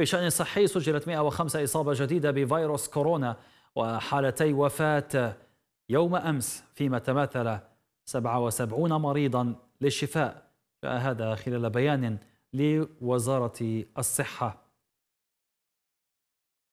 بشأن صحي سجلت 105 إصابة جديدة بفيروس كورونا وحالتي وفاة يوم أمس فيما تماثل 77 مريضا للشفاء جاء هذا خلال بيان لوزارة الصحة